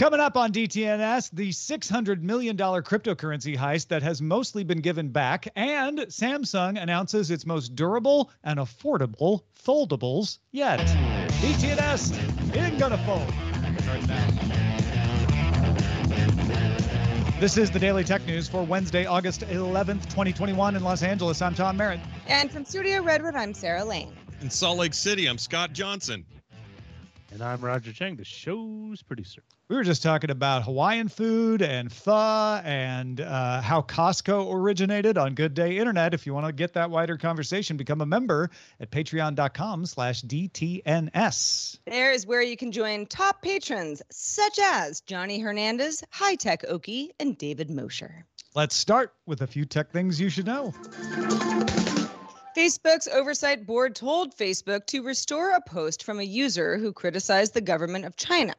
Coming up on DTNS, the $600 million cryptocurrency heist that has mostly been given back, and Samsung announces its most durable and affordable foldables yet. DTNS ain't gonna fold right now. This is the Daily Tech News for Wednesday, August 11th, 2021 in Los Angeles. I'm Tom Merritt. And from Studio Redwood, I'm Sarah Lane. In Salt Lake City, I'm Scott Johnson. And I'm Roger Chang, the show's producer we were just talking about Hawaiian food and pho and uh, how Costco originated on Good Day Internet. If you want to get that wider conversation, become a member at patreon.com slash DTNS. There is where you can join top patrons such as Johnny Hernandez, High Tech Oki, and David Mosher. Let's start with a few tech things you should know. Facebook's oversight board told Facebook to restore a post from a user who criticized the government of China.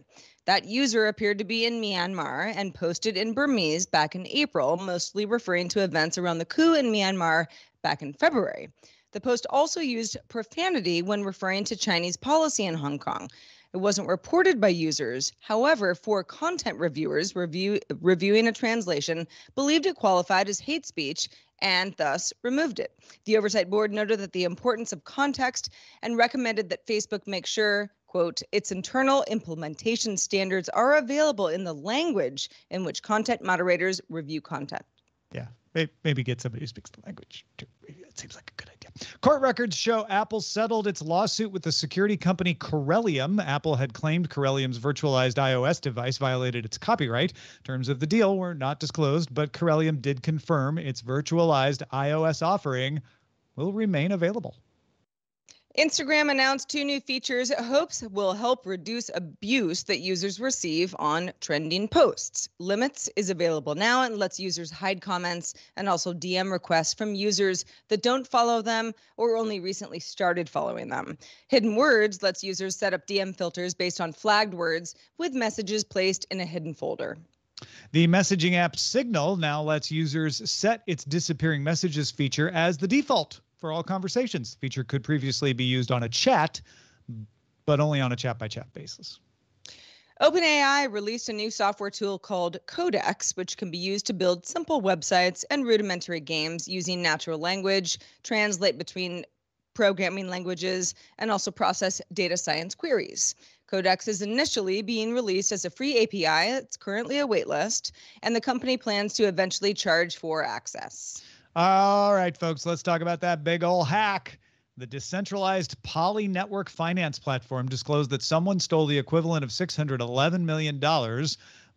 That user appeared to be in Myanmar and posted in Burmese back in April, mostly referring to events around the coup in Myanmar back in February. The post also used profanity when referring to Chinese policy in Hong Kong. It wasn't reported by users. However, four content reviewers review, reviewing a translation believed it qualified as hate speech and thus removed it. The oversight board noted that the importance of context and recommended that Facebook make sure quote its internal implementation standards are available in the language in which content moderators review content yeah maybe, get somebody who speaks the language too. seems like a good Court records show Apple settled its lawsuit with the security company Corellium. Apple had claimed Corellium's virtualized iOS device violated its copyright. Terms of the deal were not disclosed, but Corellium did confirm its virtualized iOS offering will remain available. Instagram announced two new features it hopes will help reduce abuse that users receive on trending posts. Limits is available now and lets users hide comments and also DM requests from users that don't follow them or only recently started following them. Hidden Words lets users set up DM filters based on flagged words with messages placed in a hidden folder. The messaging app Signal now lets users set its disappearing messages feature as the default for all conversations. The feature could previously be used on a chat, but only on a chat by chat basis. OpenAI released a new software tool called Codex, which can be used to build simple websites and rudimentary games using natural language, translate between programming languages, and also process data science queries. Codex is initially being released as a free API. It's currently a waitlist, and the company plans to eventually charge for access. All right, folks, let's talk about that big old hack. The decentralized Poly Network finance platform disclosed that someone stole the equivalent of $611 million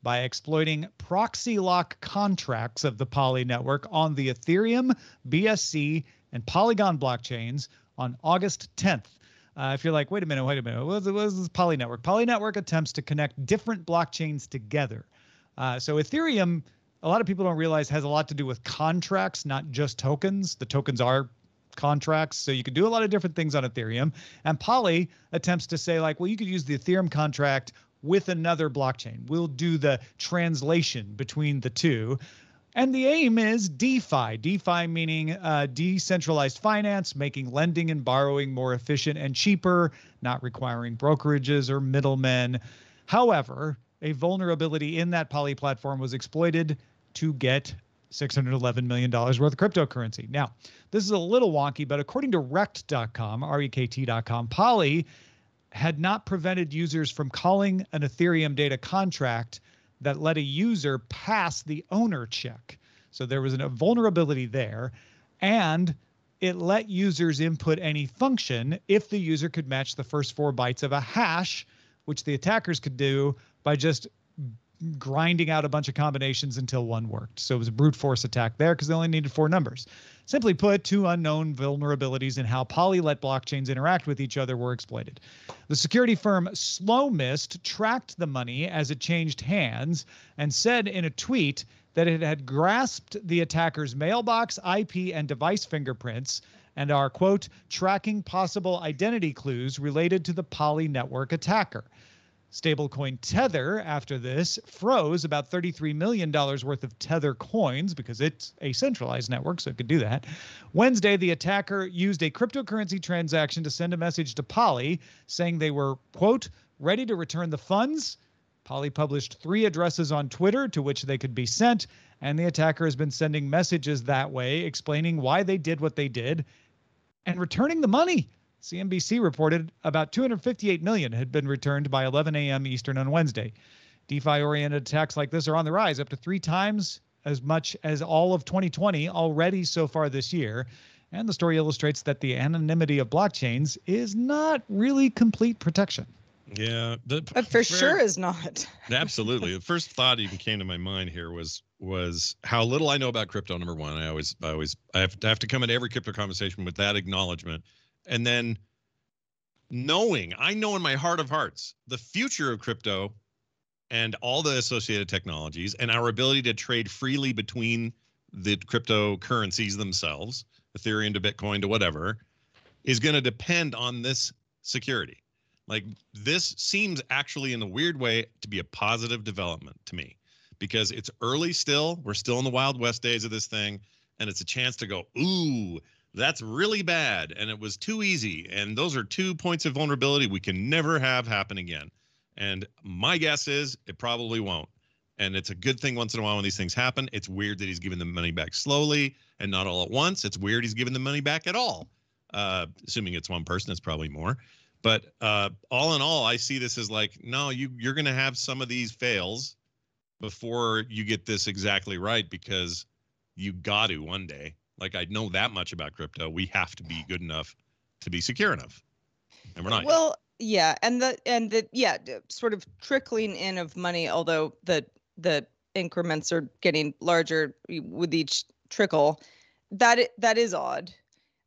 by exploiting proxy lock contracts of the Poly network on the Ethereum, BSC, and Polygon blockchains on August 10th. Uh, if you're like, wait a minute, wait a minute, what is, what is this Poly network? Poly network attempts to connect different blockchains together. Uh, so Ethereum a lot of people don't realize has a lot to do with contracts, not just tokens. The tokens are contracts. So you could do a lot of different things on Ethereum. And Polly attempts to say, like, well, you could use the Ethereum contract with another blockchain. We'll do the translation between the two. And the aim is DeFi. DeFi meaning uh, decentralized finance, making lending and borrowing more efficient and cheaper, not requiring brokerages or middlemen. However, a vulnerability in that Poly platform was exploited to get $611 million worth of cryptocurrency. Now, this is a little wonky, but according to rect.com, rekt.com, Poly had not prevented users from calling an Ethereum data contract that let a user pass the owner check. So there was a vulnerability there. And it let users input any function if the user could match the first four bytes of a hash, which the attackers could do by just grinding out a bunch of combinations until one worked. So it was a brute force attack there because they only needed four numbers. Simply put, two unknown vulnerabilities in how let blockchains interact with each other were exploited. The security firm Slowmist tracked the money as it changed hands and said in a tweet that it had grasped the attacker's mailbox, IP, and device fingerprints and are, quote, tracking possible identity clues related to the Poly network attacker. Stablecoin Tether, after this, froze about $33 million worth of Tether coins because it's a centralized network, so it could do that. Wednesday, the attacker used a cryptocurrency transaction to send a message to Polly saying they were, quote, ready to return the funds. Polly published three addresses on Twitter to which they could be sent, and the attacker has been sending messages that way explaining why they did what they did and returning the money. CNBC reported about 258 million had been returned by 11 a.m. Eastern on Wednesday. DeFi-oriented attacks like this are on the rise, up to three times as much as all of 2020 already so far this year. And the story illustrates that the anonymity of blockchains is not really complete protection. Yeah, the, that for, sure is not. absolutely, the first thought even came to my mind here was was how little I know about crypto. Number one, I always I always I have to, I have to come into every crypto conversation with that acknowledgement and then knowing I know in my heart of hearts the future of crypto and all the associated technologies and our ability to trade freely between the cryptocurrencies themselves, Ethereum to Bitcoin to whatever, is going to depend on this security. Like this seems actually in a weird way to be a positive development to me because it's early still. We're still in the Wild West days of this thing and it's a chance to go, ooh, that's really bad. And it was too easy. And those are two points of vulnerability we can never have happen again. And my guess is it probably won't. And it's a good thing once in a while when these things happen. It's weird that he's giving the money back slowly and not all at once. It's weird he's giving the money back at all. Uh, assuming it's one person, it's probably more. But uh, all in all, I see this as like, no, you you're going to have some of these fails before you get this exactly right because you got to one day. Like I know that much about crypto. We have to be good enough to be secure enough, and we're not. Well, yet. yeah, and the and the yeah, sort of trickling in of money. Although the the increments are getting larger with each trickle, that that is odd.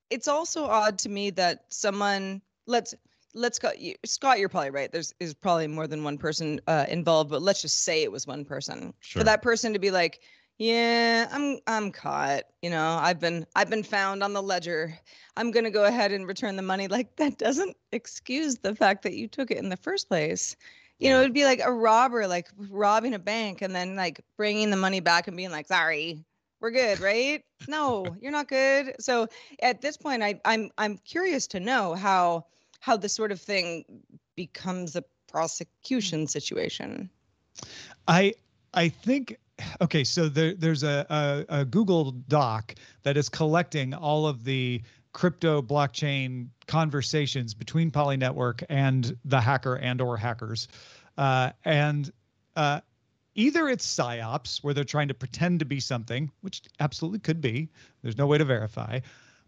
It's also odd to me that someone let's let's go scott you're probably right there's is probably more than one person uh, involved but let's just say it was one person sure. for that person to be like yeah i'm i'm caught you know i've been i've been found on the ledger i'm going to go ahead and return the money like that doesn't excuse the fact that you took it in the first place you know it'd be like a robber like robbing a bank and then like bringing the money back and being like sorry we're good right no you're not good so at this point i i'm i'm curious to know how how this sort of thing becomes a prosecution situation i i think okay, so there, there's a, a, a Google Doc that is collecting all of the crypto blockchain conversations between Poly Network and the hacker and or hackers, uh, and uh, either it's psyops where they're trying to pretend to be something, which absolutely could be. There's no way to verify.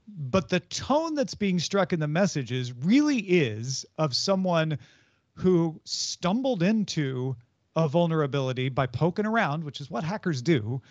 But the tone that's being struck in the messages really is of someone who stumbled into a vulnerability by poking around, which is what hackers do,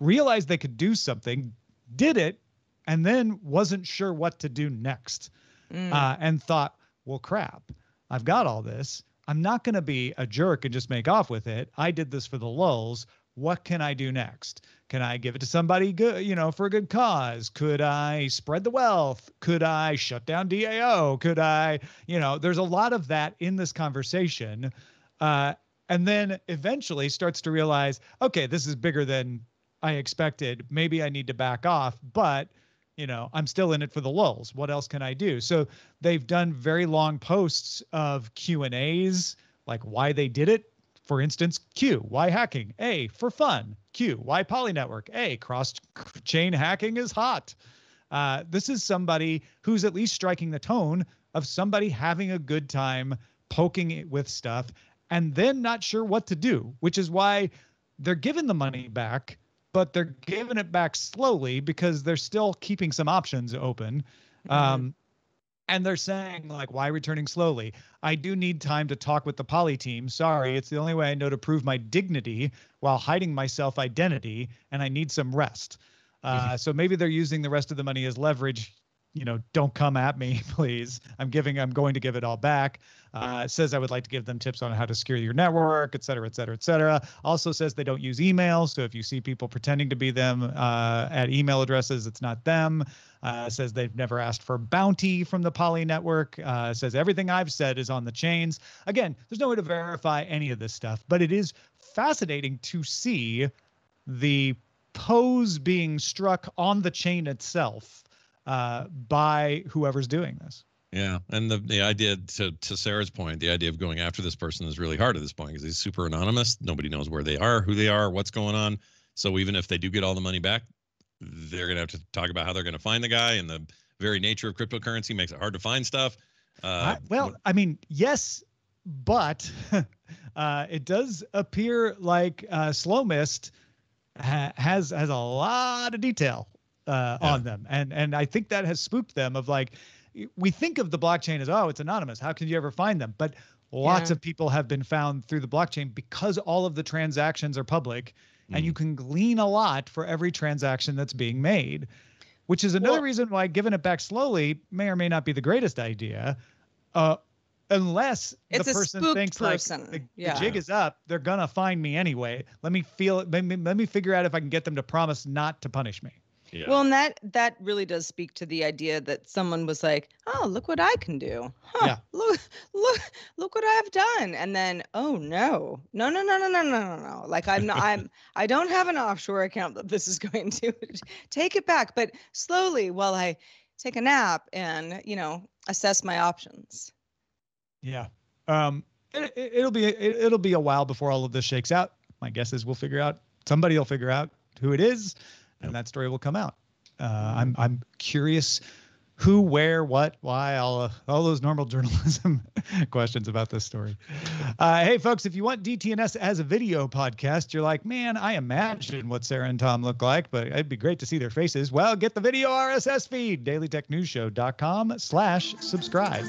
realized they could do something, did it, and then wasn't sure what to do next mm. uh, and thought, well, crap, I've got all this. I'm not going to be a jerk and just make off with it. I did this for the lulls. What can I do next? Can I give it to somebody good, you know, for a good cause? Could I spread the wealth? Could I shut down DAO? Could I, you know, there's a lot of that in this conversation. Uh, and then eventually starts to realize, okay, this is bigger than I expected. Maybe I need to back off, but you know, I'm still in it for the lulls. What else can I do? So they've done very long posts of Q and A's, like why they did it. For instance, Q, why hacking? A, for fun. Q, why polynetwork? A, cross chain hacking is hot. Uh, this is somebody who's at least striking the tone of somebody having a good time poking it with stuff and then not sure what to do, which is why they're giving the money back, but they're giving it back slowly because they're still keeping some options open. Mm-hmm. Um, and they're saying like why returning slowly i do need time to talk with the poly team sorry it's the only way i know to prove my dignity while hiding my self identity and i need some rest uh, so maybe they're using the rest of the money as leverage you know, don't come at me, please. I'm giving, I'm going to give it all back. Uh, it says I would like to give them tips on how to secure your network, et cetera, et cetera, et cetera. Also says they don't use email. So if you see people pretending to be them uh, at email addresses, it's not them. Uh, says they've never asked for bounty from the Poly network. Uh, says everything I've said is on the chains. Again, there's no way to verify any of this stuff, but it is fascinating to see the pose being struck on the chain itself uh, by whoever's doing this. Yeah, and the the idea to to Sarah's point, the idea of going after this person is really hard at this point because he's super anonymous. Nobody knows where they are, who they are, what's going on. So even if they do get all the money back, they're gonna have to talk about how they're gonna find the guy, and the very nature of cryptocurrency makes it hard to find stuff. Uh, I, well, I mean, yes, but uh, it does appear like uh, Slow Mist ha- has has a lot of detail uh, yeah. on them. And and I think that has spooked them of like we think of the blockchain as oh it's anonymous. How can you ever find them? But lots yeah. of people have been found through the blockchain because all of the transactions are public mm. and you mm-hmm. can glean a lot for every transaction that's being made. Which is another well, reason why giving it back slowly may or may not be the greatest idea. Uh, unless it's the person thinks person. like the, yeah. the, jig is up, they're gonna find me anyway. Let me feel it. Let me, let me figure out if I can get them to promise not to punish me. Yeah. Well, and that that really does speak to the idea that someone was like, "Oh, look what I can do! Huh, yeah. Look, look, look what I've done!" And then, "Oh no, no, no, no, no, no, no, no! Like I'm not, I'm, I don't have an offshore account that this is going to take it back." But slowly, while I take a nap and you know assess my options. Yeah, um, it, will it, be it, it'll be a while before all of this shakes out. My guess is we'll figure out. Somebody will figure out who it is and that story will come out. Uh, I'm I'm curious who, where, what, why, all, uh, all those normal journalism questions about this story. Uh, hey, folks, if you want DTNS as a video podcast, you're like, man, I imagine what Sarah and Tom look like, but it'd be great to see their faces. Well, get the video RSS feed, dailytechnewsshow.com slash subscribe.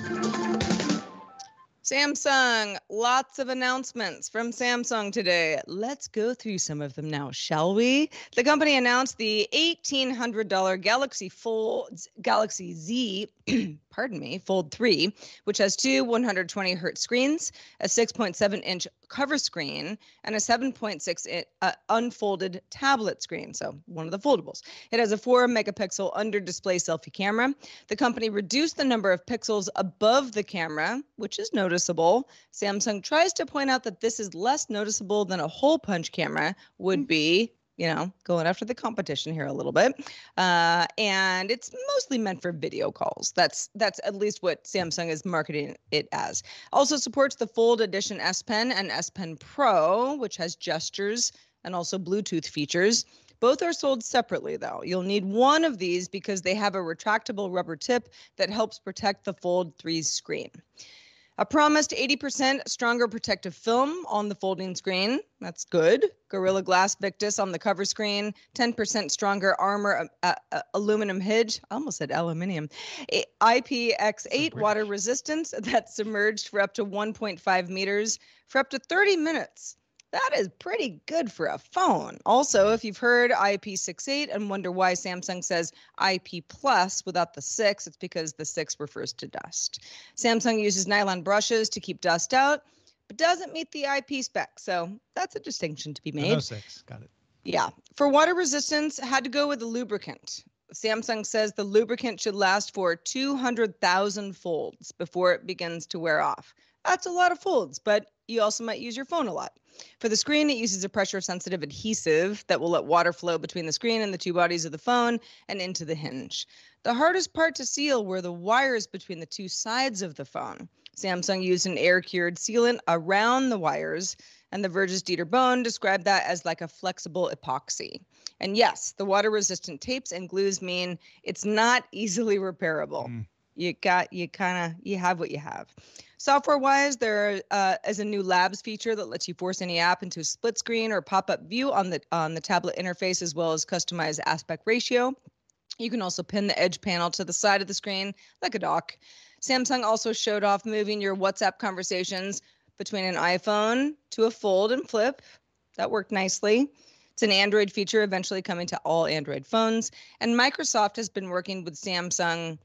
Samsung lots of announcements from Samsung today. Let's go through some of them now, shall we? The company announced the $1,800 Galaxy Fold Galaxy Z, pardon me, Fold 3, which has two 120 hertz screens, a 6.7 inch cover screen, and a 7.6 inch, uh, unfolded tablet screen. So one of the foldables. It has a 4 megapixel under display selfie camera. The company reduced the number of pixels above the camera, which is noticeable. Samsung Samsung tries to point out that this is less noticeable than a hole punch camera would hmm. be. You know, going after the competition here a little bit, uh, and it's mostly meant for video calls. That's that's at least what Samsung is marketing it as. Also supports the fold edition S Pen and S Pen Pro, which has gestures and also Bluetooth features. Both are sold separately, though. You'll need one of these because they have a retractable rubber tip that helps protect the Fold 3 screen. A promised 80% stronger protective film on the folding screen. That's good. Gorilla Glass Victus on the cover screen. 10% stronger armor um, uh, uh, aluminum hinge. I almost said aluminium. IPX8 water resistance that's submerged for up to 1.5 meters for up to 30 minutes. That is pretty good for a phone. Also, if you've heard IP68 and wonder why Samsung says IP plus without the six, it's because the six refers to dust. Samsung uses nylon brushes to keep dust out, but doesn't meet the IP spec. So that's a distinction to be made. No six, got it. Yeah. For water resistance, had to go with a lubricant. Samsung says the lubricant should last for 200,000 folds before it begins to wear off. That's a lot of folds, but you also might use your phone a lot. For the screen, it uses a pressure sensitive adhesive that will let water flow between the screen and the two bodies of the phone and into the hinge. The hardest part to seal were the wires between the two sides of the phone. Samsung used an air cured sealant around the wires and the Verge's Dieter Bone described that as like a flexible epoxy. And yes, the water resistant tapes and glues mean it's not easily repairable. Mm you got you kind of you have what you have software wise there uh, is a new labs feature that lets you force any app into a split screen or pop-up view on the on the tablet interface as well as customize aspect ratio you can also pin the edge panel to the side of the screen like a dock samsung also showed off moving your whatsapp conversations between an iphone to a fold and flip that worked nicely it's an Android feature eventually coming to all Android phones. And Microsoft has been working with Samsung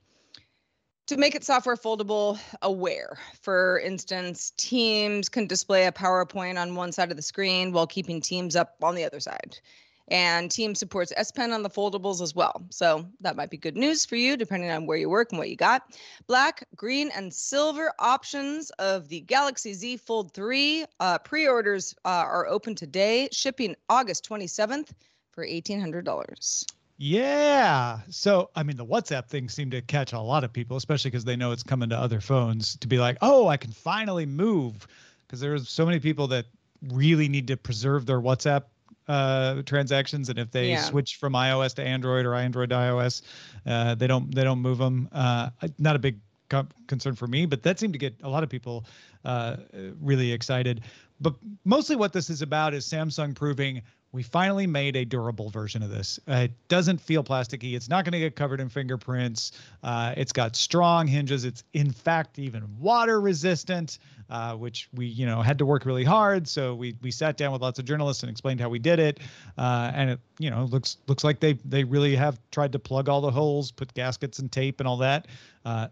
to make it software foldable aware. For instance, Teams can display a PowerPoint on one side of the screen while keeping Teams up on the other side. And Teams supports S Pen on the foldables as well. So that might be good news for you, depending on where you work and what you got. Black, green, and silver options of the Galaxy Z Fold 3 uh, pre orders uh, are open today, shipping August 27th for $1,800. Yeah. So, I mean, the WhatsApp thing seemed to catch a lot of people, especially because they know it's coming to other phones to be like, oh, I can finally move. Because there's so many people that really need to preserve their WhatsApp uh, transactions, and if they yeah. switch from iOS to Android or Android to iOS, uh, they don't they don't move them. Uh, not a big co- concern for me, but that seemed to get a lot of people uh, really excited. But mostly, what this is about is Samsung proving we finally made a durable version of this. Uh, it doesn't feel plasticky. It's not going to get covered in fingerprints. Uh, it's got strong hinges. It's in fact even water resistant, uh, which we you know had to work really hard. So we we sat down with lots of journalists and explained how we did it. Uh, and it you know looks looks like they they really have tried to plug all the holes, put gaskets and tape and all that. Uh,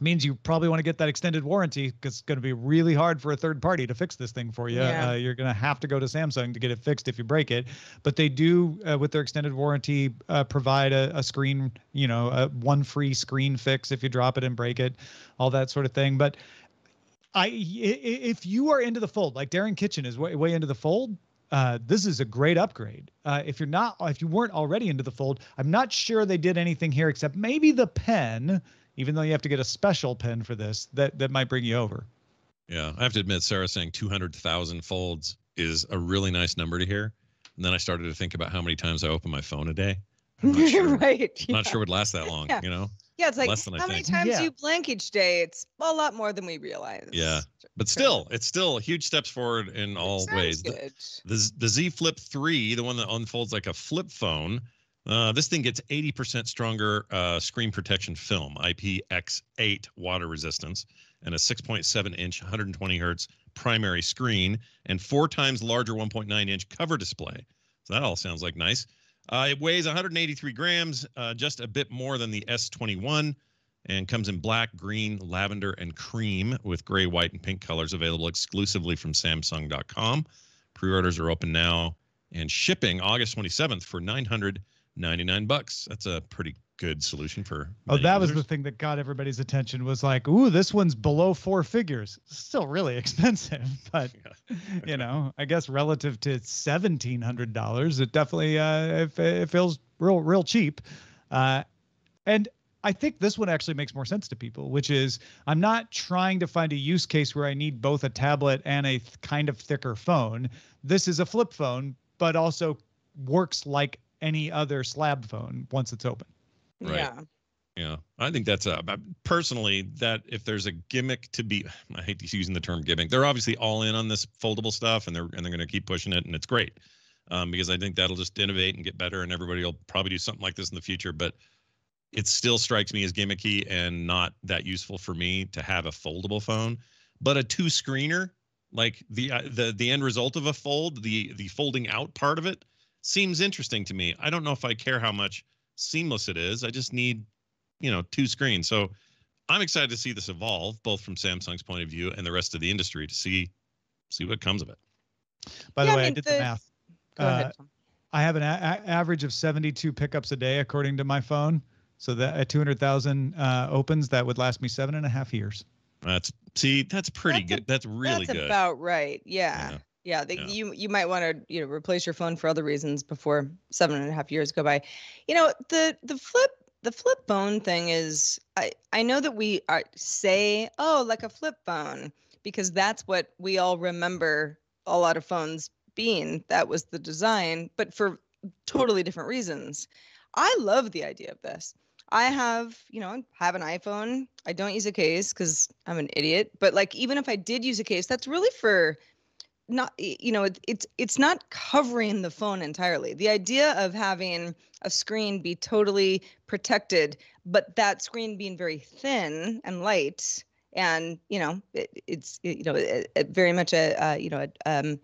means you probably want to get that extended warranty because it's going to be really hard for a third party to fix this thing for you. Yeah. Uh, you're going to have to go to Samsung to get it fixed if you break it. But they do, uh, with their extended warranty, uh, provide a, a, screen, you know, one free screen fix if you drop it and break it, all that sort of thing. But I, if you are into the fold, like Darren Kitchen is way, way into the fold, uh, this is a great upgrade. Uh, if you're not, if you weren't already into the fold, I'm not sure they did anything here except maybe the pen even though you have to get a special pen for this, that that might bring you over. Yeah, I have to admit, Sarah saying two hundred thousand folds is a really nice number to hear. And then I started to think about how many times I open my phone a day. I'm not sure, right. I'm yeah. Not sure would last that long. Yeah. You know. Yeah, it's like Less than how I many think. times yeah. you blank each day? It's a lot more than we realize. Yeah, but still, it's still huge steps forward in all ways. Good. The, the, the Z Flip 3, the one that unfolds like a flip phone, uh, this thing gets 80% stronger uh, screen protection film, IPX8 water resistance, and a 6.7 inch, 120 hertz primary screen, and four times larger 1.9 inch cover display. So that all sounds like nice. Uh, it weighs 183 grams, uh, just a bit more than the S21, and comes in black, green, lavender, and cream with gray, white, and pink colors available exclusively from Samsung.com. Pre orders are open now and shipping August 27th for 900 99 bucks. That's a pretty good solution for. Oh, that users. was the thing that got everybody's attention was like, ooh, this one's below four figures. Still really expensive, but yeah. you know, I guess relative to seventeen hundred dollars, it definitely uh, it, it, feels real real cheap. Uh, and I think this one actually makes more sense to people, which is I'm not trying to find a use case where I need both a tablet and a th- kind of thicker phone. This is a flip phone, but also works like any other slab phone once it's open. Right. Yeah. Yeah, I think that's a personally that if there's a gimmick to be, I hate using the term gimmick. They're obviously all in on this foldable stuff, and they're and they're going to keep pushing it, and it's great um, because I think that'll just innovate and get better, and everybody will probably do something like this in the future. But it still strikes me as gimmicky and not that useful for me to have a foldable phone. But a two screener, like the uh, the the end result of a fold, the the folding out part of it, seems interesting to me. I don't know if I care how much seamless it is. I just need, you know, two screens. So I'm excited to see this evolve, both from Samsung's point of view and the rest of the industry to see see what comes of it. By yeah, the way, I, mean, I did the, the math. Uh, I have an a- average of 72 pickups a day, according to my phone. So that at 200,000 uh, opens, that would last me seven and a half years. That's see, that's pretty that's good. A, that's really that's good. That's about right. Yeah. yeah. Yeah, yeah, you you might want to you know replace your phone for other reasons before seven and a half years go by. You know the the flip the flip phone thing is I I know that we are, uh, say oh like a flip phone because that's what we all remember a lot of phones being. That was the design, but for totally different reasons. I love the idea of this. I have, you know, have an iPhone. I don't use a case because I'm an idiot. But like, even if I did use a case, that's really for not you know it, it's it's not covering the phone entirely the idea of having a screen be totally protected but that screen being very thin and light and you know it, it's it, you know it, very much a uh, you know a, um,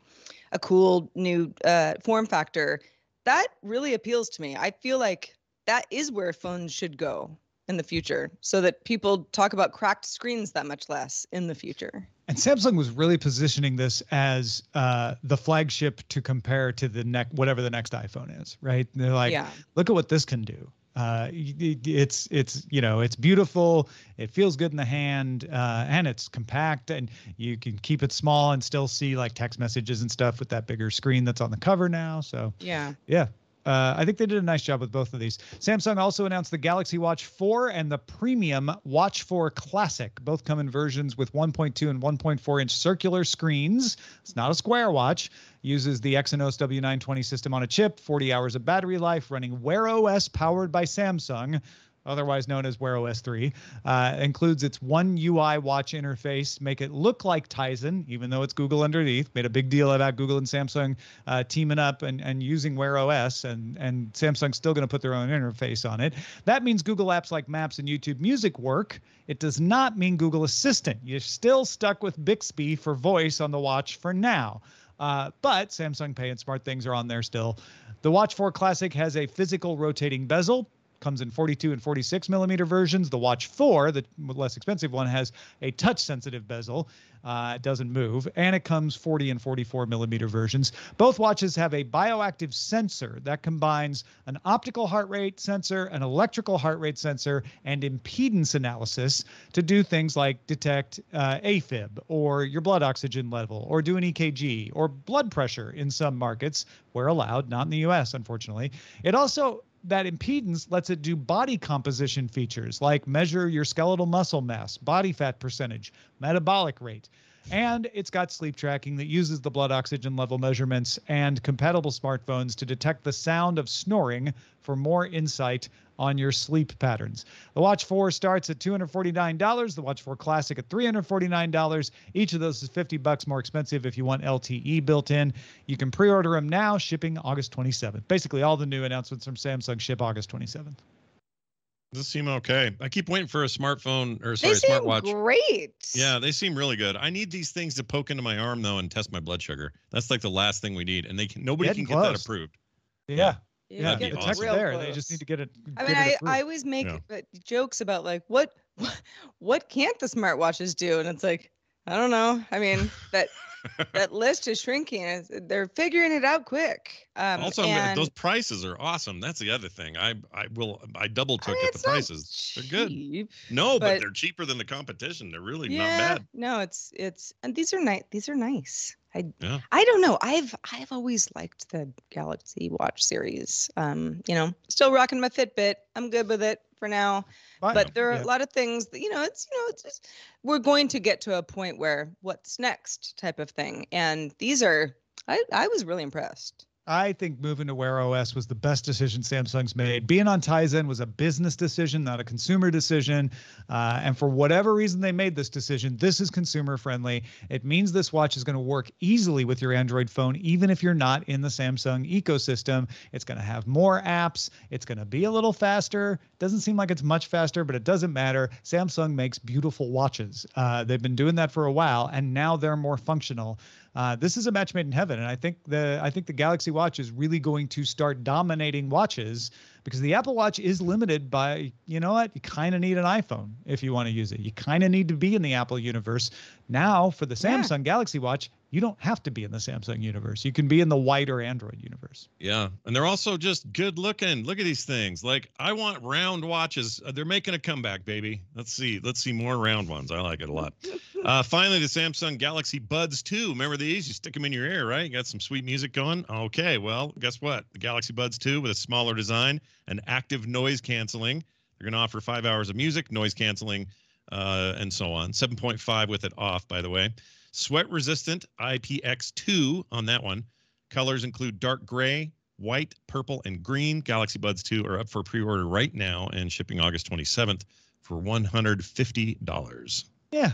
a cool new uh, form factor that really appeals to me i feel like that is where phones should go in the future so that people talk about cracked screens that much less in the future and Samsung was really positioning this as uh, the flagship to compare to the next whatever the next iPhone is, right? And they're like, yeah. look at what this can do. Uh, it's it's you know it's beautiful. It feels good in the hand, uh, and it's compact, and you can keep it small and still see like text messages and stuff with that bigger screen that's on the cover now. So yeah, yeah, uh, I think they did a nice job with both of these. Samsung also announced the Galaxy Watch 4 and the premium Watch 4 Classic. Both come in versions with 1.2 and 1.4 inch circular screens. It's not a square watch. Uses the Exynos W920 system on a chip, 40 hours of battery life, running Wear OS powered by Samsung otherwise known as Wear OS 3, uh, includes its one UI watch interface, make it look like Tizen, even though it's Google underneath. Made a big deal about Google and Samsung uh, teaming up and, and using Wear OS, and, and Samsung's still going to put their own interface on it. That means Google apps like Maps and YouTube Music work. It does not mean Google Assistant. You're still stuck with Bixby for voice on the watch for now. Uh, but Samsung Pay and Smart Things are on there still. The Watch 4 Classic has a physical rotating bezel comes in 42 and 46 millimeter versions. The Watch 4, the less expensive one, has a touch sensitive bezel. Uh, it doesn't move. And it comes 40 and 44 millimeter versions. Both watches have a bioactive sensor that combines an optical heart rate sensor, an electrical heart rate sensor, and impedance analysis to do things like detect uh, AFib or your blood oxygen level or do an EKG or blood pressure in some markets where allowed, not in the US, unfortunately. It also that impedance lets it do body composition features like measure your skeletal muscle mass, body fat percentage, metabolic rate. And it's got sleep tracking that uses the blood oxygen level measurements and compatible smartphones to detect the sound of snoring for more insight on your sleep patterns. The Watch 4 starts at $249, the Watch 4 Classic at $349. Each of those is 50 bucks more expensive if you want LTE built in. You can pre-order them now, shipping August 27th. Basically all the new announcements from Samsung ship August 27th. This seem okay. I keep waiting for a smartphone or sorry, they seem smartwatch. Great. Yeah, they seem really good. I need these things to poke into my arm though and test my blood sugar. That's like the last thing we need, and they can nobody Getting can get that approved. Yeah. yeah yeah, the awesome. tech's there. They just need to get it. I mean, I, I always make yeah. Uh, jokes about like what, what what can't the smartwatches do, and it's like I don't know. I mean that that list is shrinking. They're figuring it out quick. Um, also, and, those prices are awesome. That's the other thing. I I will I double took I mean, at the prices. Cheap, they're good. No, but, but, they're cheaper than the competition. They're really yeah, not bad. No, it's it's and these are nice. These are nice. I yeah. I don't know. I've I've always liked the Galaxy Watch series. Um, you know, still rocking my Fitbit. I'm good with it for now. Fine. But there are yeah. a lot of things that you know. It's you know, it's just, we're going to get to a point where what's next type of thing. And these are I I was really impressed. I think moving to Wear OS was the best decision Samsung's made. Being on Tizen was a business decision, not a consumer decision. Uh, and for whatever reason they made this decision, this is consumer friendly. It means this watch is going to work easily with your Android phone, even if you're not in the Samsung ecosystem. It's going to have more apps. It's going to be a little faster. Doesn't seem like it's much faster, but it doesn't matter. Samsung makes beautiful watches. Uh, they've been doing that for a while, and now they're more functional. Uh, this is a match made in heaven, and I think the I think the Galaxy Watch is really going to start dominating watches because the Apple Watch is limited by you know what you kind of need an iPhone if you want to use it. You kind of need to be in the Apple universe. Now for the Samsung yeah. Galaxy Watch, you don't have to be in the Samsung universe. You can be in the wider Android universe. Yeah. And they're also just good looking. Look at these things. Like I want round watches. Uh, they're making a comeback, baby. Let's see. Let's see more round ones. I like it a lot. Uh, finally, the Samsung Galaxy Buds 2. Remember these? You stick them in your ear, right? You got some sweet music going. Okay. Well, guess what? The Galaxy Buds 2 with a smaller design and active noise canceling. They're going to offer five hours of music, noise canceling, uh, and so on. 7.5 with it off, by the way. Sweat resistant IPX2 on that one. Colors include dark gray, white, purple, and green. Galaxy Buds 2 are up for pre order right now and shipping August 27th for $150. Yeah.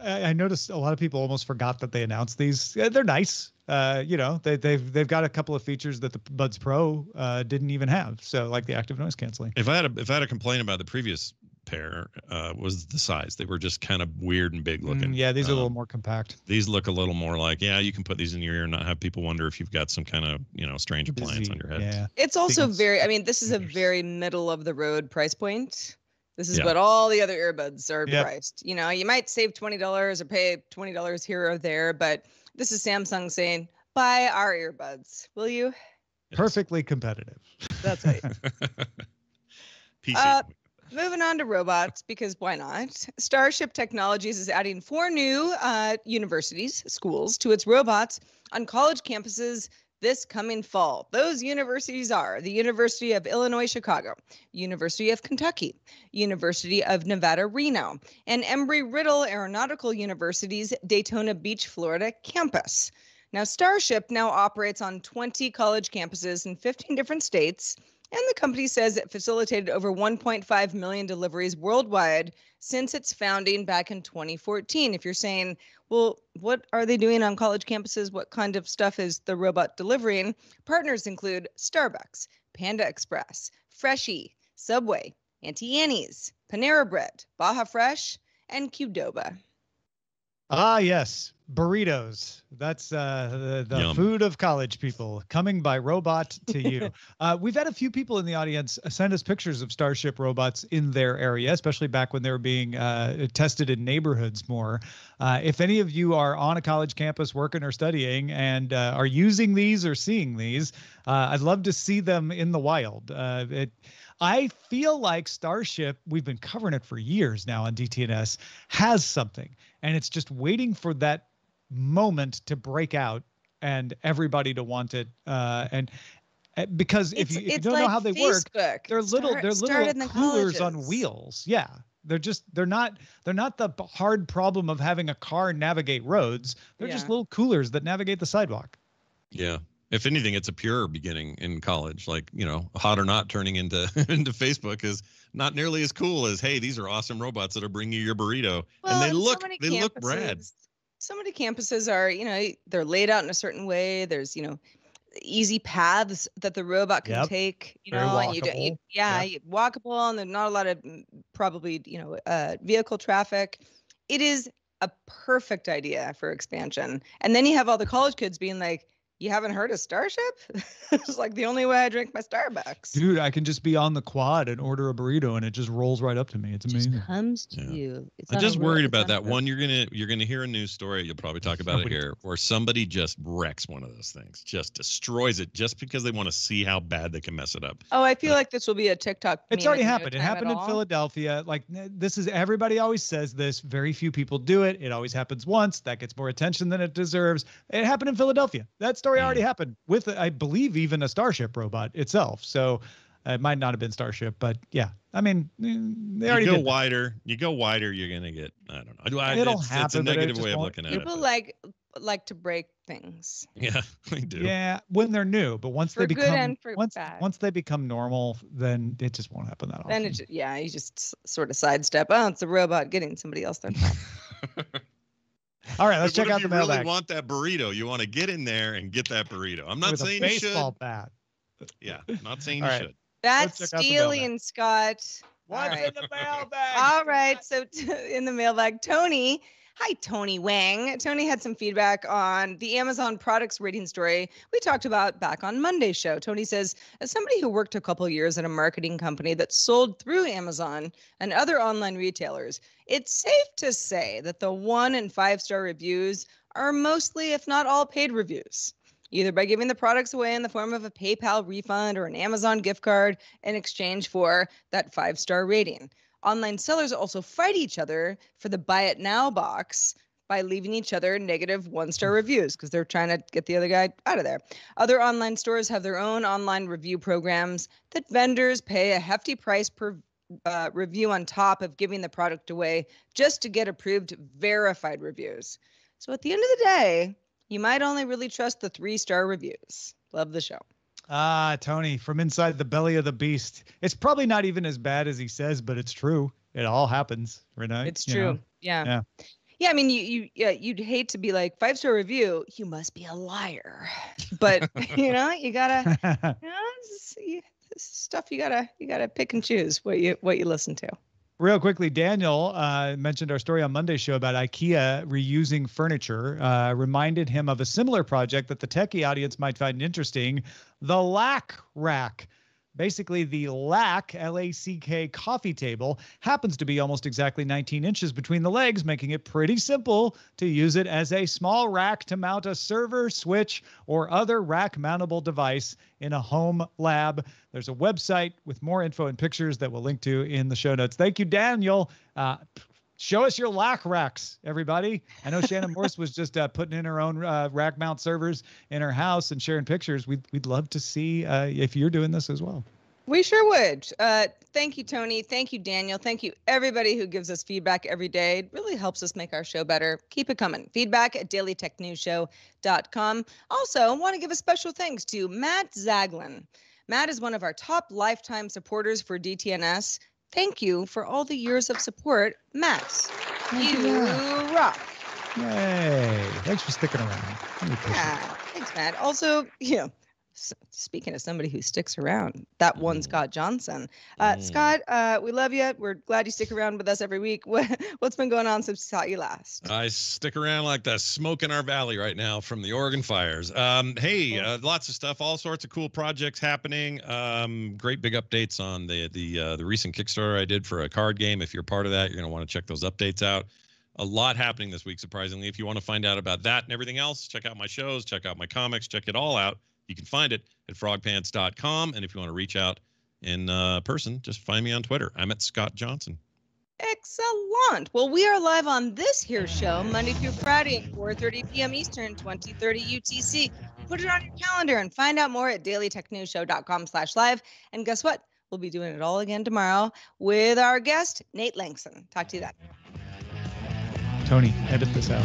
I noticed a lot of people almost forgot that they announced these. They're nice. Uh, you know, they, they've they've got a couple of features that the Buds Pro uh, didn't even have. So like the active noise canceling. If I had a if I had a complaint about the previous pair uh, was the size. They were just kind of weird and big mm, looking. Mm, yeah, these are a little um, more compact. These look a little more like, yeah, you can put these in your ear and not have people wonder if you've got some kind of, you know, strange appliance Busy. on your head. Yeah. It's also very, I mean, this is a very middle of the road price point. This is yeah. what all the other earbuds are yep. priced. You know, you might save $20 or pay $20 here or there, but this is Samsung saying, buy our earbuds, will you? Yes. Perfectly competitive. That's right. Peace Uh, Moving on to robots, because why not? Starship Technologies is adding four new uh, universities, schools, to its robots on college campuses this coming fall. Those universities are the University of Illinois Chicago, University of Kentucky, University of Nevada Reno, and Embry-Riddle Aeronautical University's Daytona Beach, Florida campus. Now Starship now operates on 20 college campuses in 15 different states and the company says it facilitated over 1.5 million deliveries worldwide since its founding back in 2014. If you're saying, well, what are they doing on college campuses? What kind of stuff is the robot delivering? Partners include Starbucks, Panda Express, Freshie, Subway, Auntie Annie's, Panera Bread, Baja Fresh, and Qdoba. Ah, yes burritos. That's uh, the, the food of college people coming by robot to you. uh, we've had a few people in the audience send us pictures of Starship robots in their area, especially back when they were being uh, tested in neighborhoods more. Uh, if any of you are on a college campus working or studying and uh, are using these or seeing these, uh, I'd love to see them in the wild. it, I feel like Starship, we've been covering it for years now on DTNS, has something. And it's just waiting for that moment to break out and everybody to want it. Uh, and uh, because if, it's, you, if you, don't like know how they Facebook. work, they're little start, they're little coolers on wheels. Yeah, they're just they're not they're not the hard problem of having a car navigate roads. They're yeah. just little coolers that navigate the sidewalk. Yeah. If anything, it's a pure beginning in college. Like you know, hot or not turning into into Facebook is not nearly as cool as hey, these are awesome robots that'll bring you your burrito, well, and they look so they campuses. look rad so many campuses are, you know, they're laid out in a certain way. There's, you know, easy paths that the robot can yep. take, you Very know, walkable. and you, do, you yeah, yep. walkable and there's not a lot of mm, probably, you know, uh, vehicle traffic. It is a perfect idea for expansion. And then you have all the college kids being like, you haven't heard of Starship? it's like the only way I drink my Starbucks. Dude, I can just be on the quad and order a burrito and it just rolls right up to me. It's amazing. It comes to yeah. you. It's I'm just worried about that one. You're gonna you're gonna hear a news story, you'll probably talk about somebody it here, where somebody just wrecks one of those things, just destroys it just because they want to see how bad they can mess it up. Oh, I feel like this will be a TikTok. It's already happened. it happened in all. Philadelphia. Like this is everybody always says this. Very few people do it. It always happens once. That gets more attention than it deserves. It happened in Philadelphia. That story story already mm. happened with, I believe, even a Starship robot itself. So it might not have been Starship, but yeah. I mean, mm, they already you go wider. You go wider, you're gonna get. I don't know. It'll it's, happen. It's a negative it way of looking at it. People like like to break things. Yeah, they do. Yeah, when they're new, but once for they become once bad. once they become normal, then it just won't happen that often. Then it, yeah, you just sort of sidestep. Oh, it's a robot getting somebody else there. All right, let's check out the mailbag. If You really want that burrito? You want to get in there and get that burrito. I'm not With saying a baseball bat. Yeah, not saying All you right. should. That's stealing, Scott. What's All right. in the mailbag? All right, so t- in the mailbag, Tony Hi, Tony Wang. Tony had some feedback on the Amazon products rating story we talked about back on Monday's show. Tony says, as somebody who worked a couple years at a marketing company that sold through Amazon and other online retailers, it's safe to say that the one and five star reviews are mostly, if not all, paid reviews either by giving the products away in the form of a PayPal refund or an Amazon gift card in exchange for that five star rating online sellers also fight each other for the buy it now box by leaving each other negative one star mm. reviews because they're trying to get the other guy out of there. Other online stores have their own online review programs that vendors pay a hefty price per uh, review on top of giving the product away just to get approved verified reviews. So at the end of the day, you might only really trust the three star reviews. Love the show. Ah, Tony, from inside the belly of the beast. It's probably not even as bad as he says, but it's true. It all happens, Renee. It's true. Know? Yeah. Yeah. Yeah, I mean, you you yeah, you'd hate to be like five star review. You must be a liar, but you know you gotta you know, stuff you gotta you gotta pick and choose what you what you listen to. Real quickly, Daniel uh, mentioned our story on Monday's show about IKEA reusing furniture. Uh, reminded him of a similar project that the techie audience might find interesting the Lack Rack. Basically, the LAC, L A C K coffee table happens to be almost exactly 19 inches between the legs, making it pretty simple to use it as a small rack to mount a server, switch, or other rack mountable device in a home lab. There's a website with more info and pictures that we'll link to in the show notes. Thank you, Daniel. Uh, show us your lock racks, everybody. I know Shannon Morse was just uh, putting in her own uh, rack mount servers in her house and sharing pictures. We'd, we'd love to see uh, if you're doing this as well. We sure would. Uh, thank you, Tony. Thank you, Daniel. Thank you, everybody who gives us feedback every day. It really helps us make our show better. Keep it coming. Feedback at dailytechnewsshow.com. Also, I want to give a special thanks to Matt Zaglin. Matt is one of our top lifetime supporters for DTNS. Thank you for all the years of support, Max. you rock. Yay. Thanks for sticking around. Yeah. Thanks, Matt. Also, yeah speaking of somebody who sticks around, that one mm-hmm. Scott Johnson. Uh, mm. Scott, uh, we love you. We're glad you stick around with us every week. What, has been going on since we saw you last? I stick around like the smoke in our valley right now from the Oregon fires. Um, hey, oh. uh, lots of stuff, all sorts of cool projects happening. Um, great big updates on the the uh, the recent Kickstarter I did for a card game. If you're part of that, you're gonna want to check those updates out a lot happening this week, surprisingly. If you want to find out about that and everything else, check out my shows, check out my comics, check it all out you can find it at frogpants.com. And if you want to reach out in uh, person, just find me on Twitter. I'm at Scott Johnson. Excellent. Well, we are live on this here show Monday through Friday at 4:30 p.m. Eastern, 20:30 UTC. Put it on your calendar and find out more at dailytechnewsshow.com/live. And guess what? We'll be doing it all again tomorrow with our guest Nate Langson. Talk to you then. Tony, edit this out.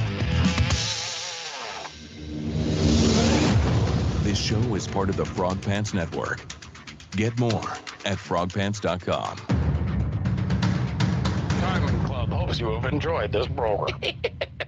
This show is part of the Frog Pants Network. Get more at frogpants.com. Diamond Club hopes you have enjoyed this program.